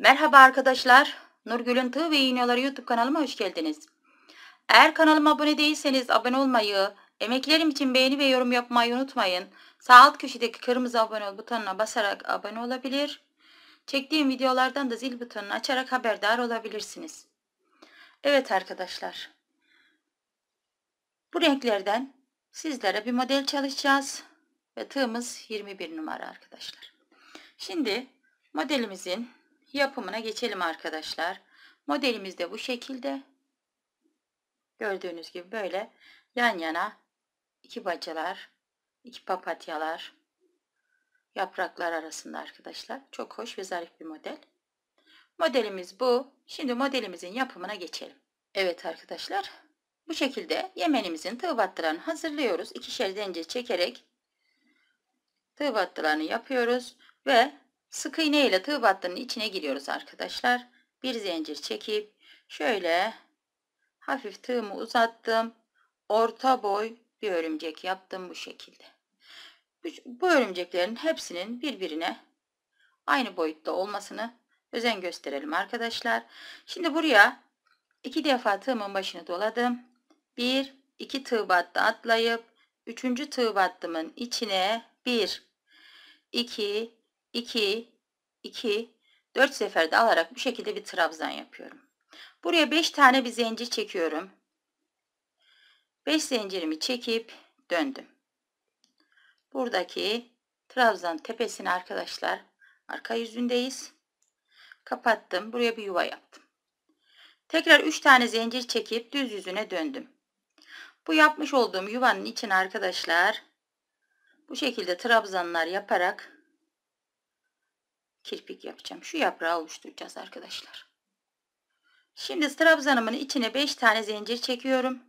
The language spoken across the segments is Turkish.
Merhaba arkadaşlar. Nurgül'ün Tığ ve İğneleri YouTube kanalıma hoş geldiniz. Eğer kanalıma abone değilseniz abone olmayı, emeklerim için beğeni ve yorum yapmayı unutmayın. Sağ alt köşedeki kırmızı abone ol butonuna basarak abone olabilir. Çektiğim videolardan da zil butonunu açarak haberdar olabilirsiniz. Evet arkadaşlar. Bu renklerden sizlere bir model çalışacağız. Ve tığımız 21 numara arkadaşlar. Şimdi modelimizin yapımına geçelim arkadaşlar. Modelimiz de bu şekilde. Gördüğünüz gibi böyle yan yana iki bacalar, iki papatyalar yapraklar arasında arkadaşlar. Çok hoş ve zarif bir model. Modelimiz bu. Şimdi modelimizin yapımına geçelim. Evet arkadaşlar. Bu şekilde yemenimizin tığ battılarını hazırlıyoruz. İkişer zincir çekerek tığ battılarını yapıyoruz ve Sık iğne ile tığ battının içine giriyoruz arkadaşlar. Bir zincir çekip şöyle hafif tığımı uzattım. Orta boy bir örümcek yaptım bu şekilde. Bu örümceklerin hepsinin birbirine aynı boyutta olmasını özen gösterelim arkadaşlar. Şimdi buraya iki defa tığımın başını doladım. Bir, iki tığ battı atlayıp üçüncü tığ battımın içine bir, iki, 2, 2, 4 seferde alarak bu şekilde bir trabzan yapıyorum. Buraya 5 tane bir zincir çekiyorum. 5 zincirimi çekip döndüm. Buradaki trabzan tepesini arkadaşlar arka yüzündeyiz. Kapattım. Buraya bir yuva yaptım. Tekrar 3 tane zincir çekip düz yüzüne döndüm. Bu yapmış olduğum yuvanın için arkadaşlar bu şekilde trabzanlar yaparak kirpik yapacağım. Şu yaprağı oluşturacağız arkadaşlar. Şimdi trabzanımın içine 5 tane zincir çekiyorum.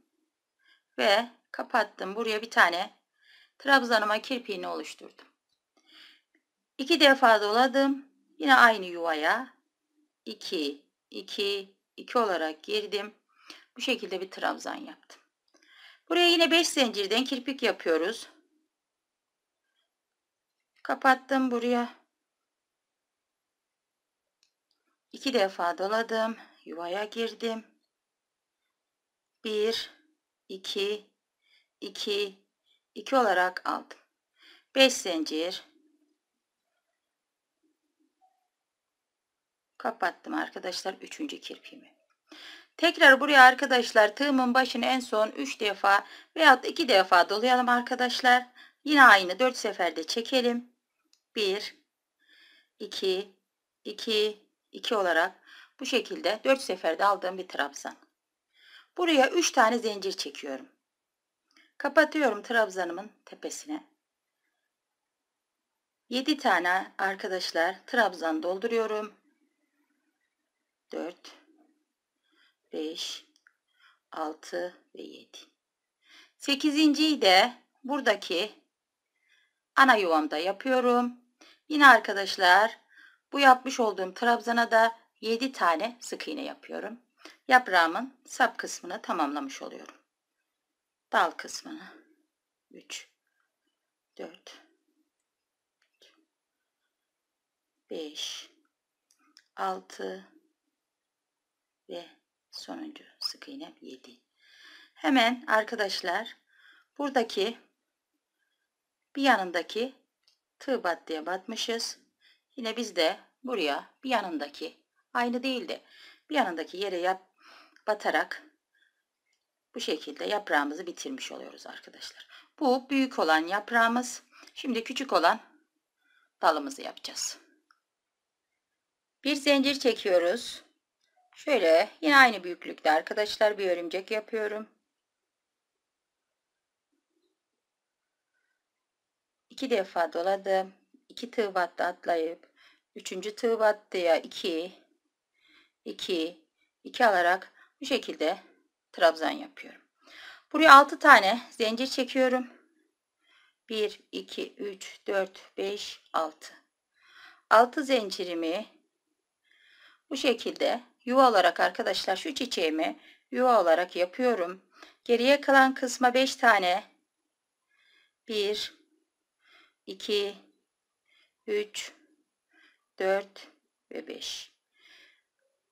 Ve kapattım. Buraya bir tane trabzanıma kirpiğini oluşturdum. 2 defa doladım. Yine aynı yuvaya 2, 2, 2 olarak girdim. Bu şekilde bir trabzan yaptım. Buraya yine 5 zincirden kirpik yapıyoruz. Kapattım buraya 2 defa doladım. Yuvaya girdim. 1 2 2 2 olarak aldım. 5 zincir kapattım arkadaşlar 3. kirpimi. Tekrar buraya arkadaşlar tığımın başını en son 3 defa veyahut 2 defa dolayalım arkadaşlar. Yine aynı 4 seferde çekelim. 1 2 2 2 olarak bu şekilde 4 seferde aldığım bir trabzan. Buraya 3 tane zincir çekiyorum. Kapatıyorum trabzanımın tepesine. 7 tane arkadaşlar trabzan dolduruyorum. 4 5 6 ve 7. 8.yi de buradaki ana yuvamda yapıyorum. Yine arkadaşlar bu yapmış olduğum trabzana da 7 tane sık iğne yapıyorum. Yaprağımın sap kısmını tamamlamış oluyorum. Dal kısmını 3 4 5 6 ve sonuncu sık iğnem 7. Hemen arkadaşlar buradaki bir yanındaki tığ battıya batmışız. Yine biz de buraya bir yanındaki aynı değil de bir yanındaki yere yap, batarak bu şekilde yaprağımızı bitirmiş oluyoruz arkadaşlar. Bu büyük olan yaprağımız. Şimdi küçük olan dalımızı yapacağız. Bir zincir çekiyoruz. Şöyle yine aynı büyüklükte arkadaşlar bir örümcek yapıyorum. İki defa doladım. iki tığ battı atlayıp Üçüncü tığ battıya 2 2 2 alarak bu şekilde trabzan yapıyorum. Buraya 6 tane zincir çekiyorum. 1 2 3 4 5 6 6 zincirimi bu şekilde yuva olarak arkadaşlar şu çiçeğimi yuva olarak yapıyorum. Geriye kalan kısma 5 tane 1 2 3 4 ve 5.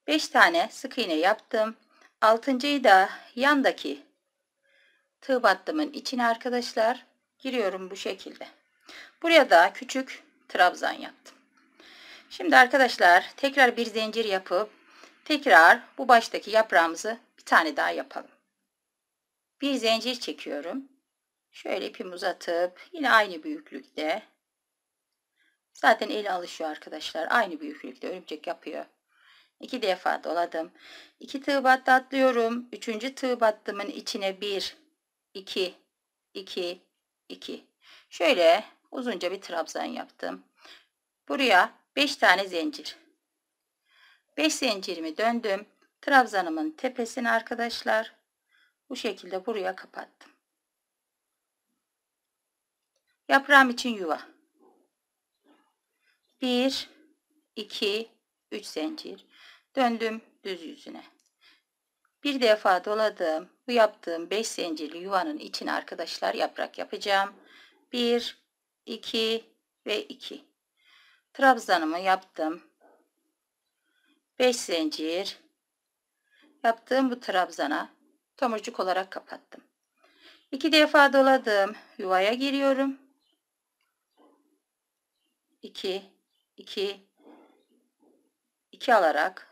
5 tane sık iğne yaptım. 6.yı da yandaki tığ battımın içine arkadaşlar giriyorum bu şekilde. Buraya da küçük trabzan yaptım. Şimdi arkadaşlar tekrar bir zincir yapıp tekrar bu baştaki yaprağımızı bir tane daha yapalım. Bir zincir çekiyorum. Şöyle ipimi uzatıp yine aynı büyüklükte Zaten eli alışıyor arkadaşlar. Aynı büyüklükte örümcek yapıyor. İki defa doladım. İki tığ battı atlıyorum. Üçüncü tığ battımın içine bir, iki, iki, iki. Şöyle uzunca bir trabzan yaptım. Buraya beş tane zincir. Beş zincirimi döndüm. Trabzanımın tepesini arkadaşlar bu şekilde buraya kapattım. Yaprağım için yuva. 1 2 3 zincir döndüm düz yüzüne bir defa doladım bu yaptığım 5 zincirli yuvanın içine arkadaşlar yaprak yapacağım 1 2 ve 2 trabzanımı yaptım 5 zincir yaptığım bu trabzana tomurcuk olarak kapattım 2 defa doladım yuvaya giriyorum 2 2 2 alarak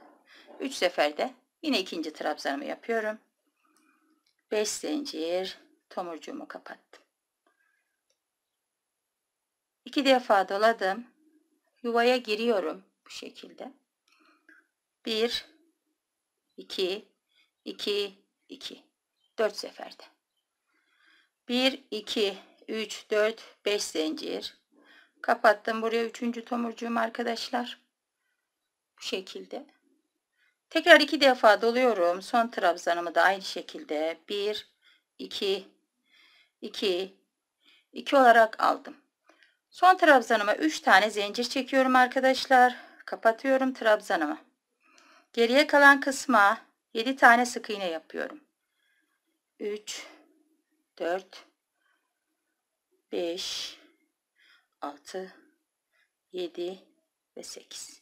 3 seferde yine ikinci trabzanımı yapıyorum. 5 zincir tomurcuğumu kapattım. 2 defa doladım. Yuvaya giriyorum bu şekilde. 1 2 2 2 4 seferde. 1 2 3 4 5 zincir Kapattım buraya üçüncü tomurcuğum arkadaşlar. Bu şekilde. Tekrar iki defa doluyorum. Son trabzanımı da aynı şekilde 1 2 2 2 olarak aldım. Son trabzanıma 3 tane zincir çekiyorum arkadaşlar. Kapatıyorum trabzanımı. Geriye kalan kısma 7 tane sık iğne yapıyorum. 3 4 5 6, 7 ve 8.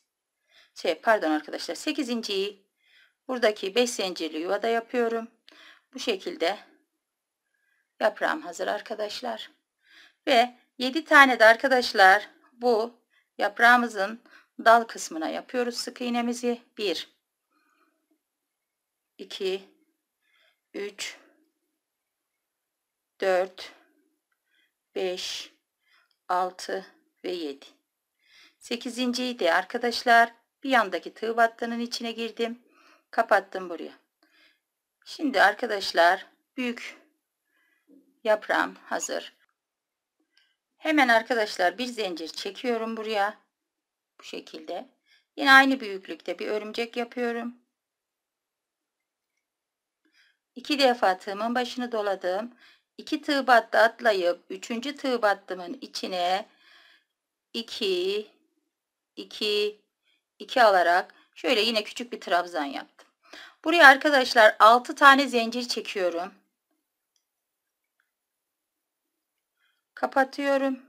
Şey pardon arkadaşlar 8. buradaki 5 zincirli yuvada yapıyorum. Bu şekilde yaprağım hazır arkadaşlar. Ve 7 tane de arkadaşlar bu yaprağımızın dal kısmına yapıyoruz sık iğnemizi. 1 2 3 4 5 6 ve 7. 8. de arkadaşlar bir yandaki tığ battının içine girdim. Kapattım buraya. Şimdi arkadaşlar büyük yaprağım hazır. Hemen arkadaşlar bir zincir çekiyorum buraya. Bu şekilde. Yine aynı büyüklükte bir örümcek yapıyorum. İki defa tığımın başını doladım. 2 tığ battı atlayıp 3. tığ battımın içine 2 2 2 alarak şöyle yine küçük bir trabzan yaptım. Buraya arkadaşlar 6 tane zincir çekiyorum. Kapatıyorum.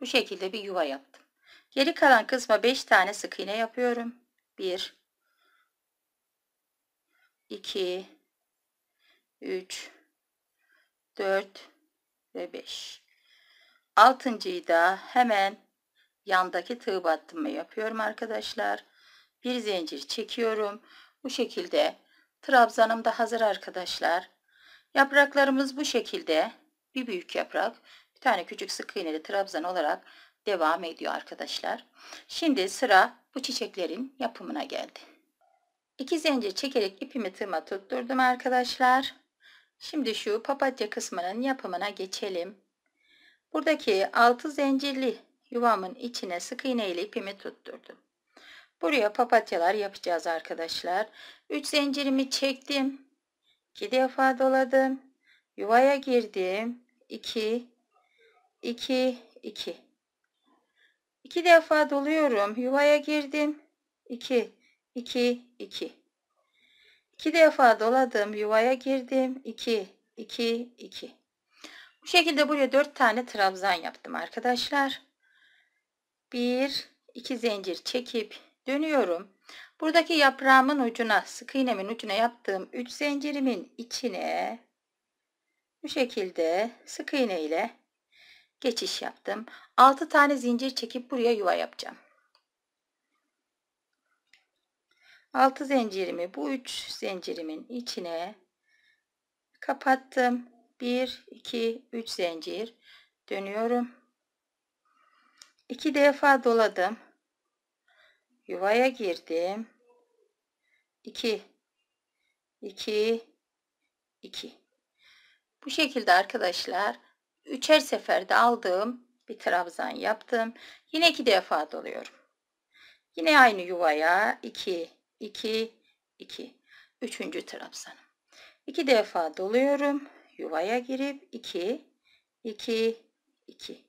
Bu şekilde bir yuva yaptım. Geri kalan kısma 5 tane sık iğne yapıyorum. 1 2 3 4 ve 5. Altıncıyı da hemen yandaki tığ battımı yapıyorum arkadaşlar. Bir zincir çekiyorum. Bu şekilde trabzanım da hazır arkadaşlar. Yapraklarımız bu şekilde bir büyük yaprak, bir tane küçük sık iğneli trabzan olarak devam ediyor arkadaşlar. Şimdi sıra bu çiçeklerin yapımına geldi. İki zincir çekerek ipimi tığıma tutturdum arkadaşlar. Şimdi şu papatya kısmının yapımına geçelim. Buradaki 6 zincirli yuvamın içine sık iğne ile ipimi tutturdum. Buraya papatyalar yapacağız arkadaşlar. 3 zincirimi çektim. 2 defa doladım. Yuvaya girdim. 2 2 2 2 defa doluyorum. Yuvaya girdim. 2 2 2 2 defa doladım yuvaya girdim 2 2 2 bu şekilde buraya 4 tane trabzan yaptım arkadaşlar 1 2 zincir çekip dönüyorum buradaki yaprağımın ucuna sık iğnemin ucuna yaptığım 3 zincirimin içine bu şekilde sık iğne ile geçiş yaptım 6 tane zincir çekip buraya yuva yapacağım 6 zincirimi bu 3 zincirimin içine kapattım. 1 2 3 zincir dönüyorum. 2 defa doladım. Yuvaya girdim. 2 2 2 Bu şekilde arkadaşlar üçer seferde aldığım bir trabzan yaptım. Yine iki defa doluyorum. Yine aynı yuvaya 2 2, 2. Üçüncü trabzanım. 2 defa doluyorum. Yuvaya girip 2, 2, 2.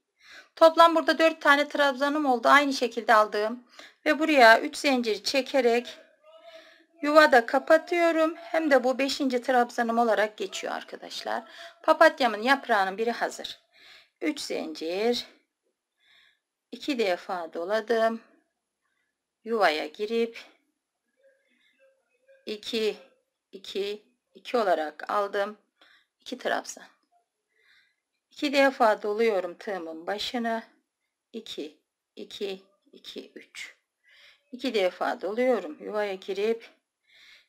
Toplam burada 4 tane trabzanım oldu. Aynı şekilde aldığım. Ve buraya 3 zincir çekerek yuvada kapatıyorum. Hem de bu 5. trabzanım olarak geçiyor arkadaşlar. Papatyamın yaprağının biri hazır. 3 zincir 2 defa doladım. Yuvaya girip 2, 2, 2 olarak aldım. 2 trabzan. 2 defa doluyorum tığımın başına. 2, 2, 2, 3. 2 defa doluyorum. Yuvaya girip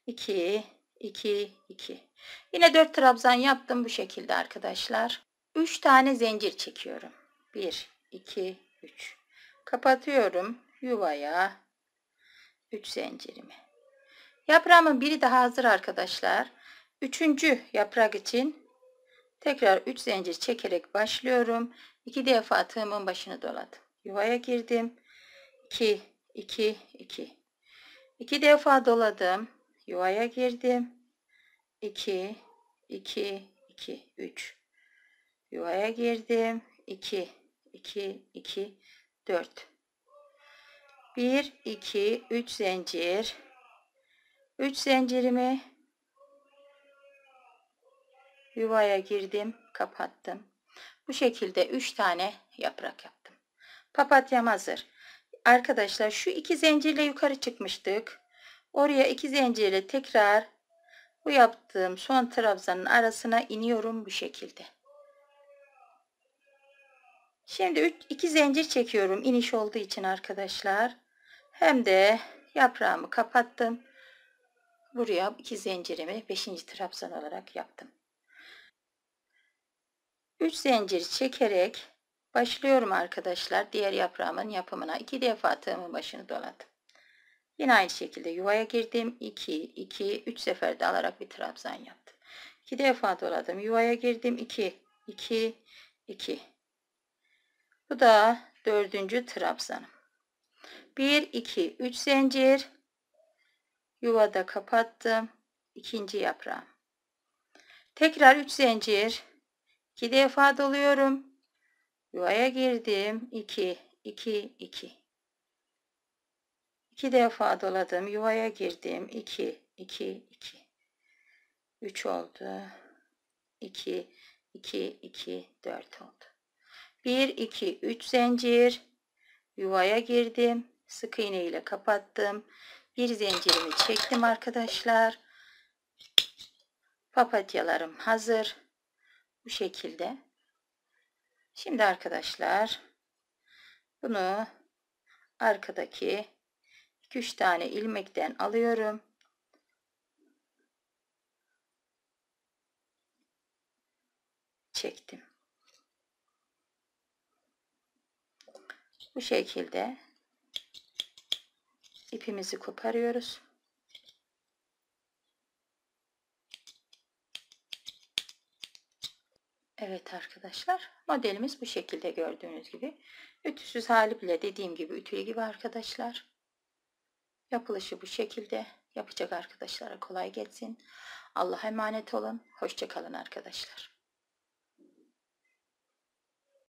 2, 2, 2. Yine 4 trabzan yaptım bu şekilde arkadaşlar. 3 tane zincir çekiyorum. 1, 2, 3. Kapatıyorum yuvaya 3 zincirimi. Yaprağımın biri daha hazır arkadaşlar. Üçüncü yaprak için tekrar 3 zincir çekerek başlıyorum. 2 defa tığımın başını doladım. Yuvaya girdim. 2, 2, 2. 2 defa doladım. Yuvaya girdim. 2, 2, 2, 3. Yuvaya girdim. 2, 2, 2, 4. 1, 2, 3 zincir 3 zincirimi yuvaya girdim kapattım bu şekilde 3 tane yaprak yaptım papatyam hazır arkadaşlar şu 2 zincirle yukarı çıkmıştık oraya 2 zincirle tekrar bu yaptığım son trabzanın arasına iniyorum bu şekilde şimdi 2 zincir çekiyorum iniş olduğu için arkadaşlar hem de yaprağımı kapattım Buraya iki zincirimi 5. trabzan olarak yaptım. 3 zincir çekerek başlıyorum arkadaşlar diğer yaprağımın yapımına. 2 defa tığımın başını doladım. Yine aynı şekilde yuvaya girdim. 2, 2, 3 seferde alarak bir trabzan yaptım. 2 defa doladım. Yuvaya girdim. 2, 2, 2. Bu da dördüncü trabzanım. 1, 2, 3 zincir yuvada kapattım ikinci yaprağım. tekrar 3 zincir 2 defa doluyorum yuvaya girdim 2 2 2 2 defa doladım yuvaya girdim 2 2 2 3 oldu 2 2 2 4 oldu 1 2 3 zincir yuvaya girdim sık iğne ile kapattım bir zincirimi çektim arkadaşlar papatyalarım hazır bu şekilde şimdi arkadaşlar bunu arkadaki 2-3 tane ilmekten alıyorum çektim bu şekilde ipimizi koparıyoruz. Evet arkadaşlar modelimiz bu şekilde gördüğünüz gibi. Ütüsüz hali bile dediğim gibi ütülü gibi arkadaşlar. Yapılışı bu şekilde. Yapacak arkadaşlara kolay gelsin. Allah'a emanet olun. Hoşçakalın arkadaşlar.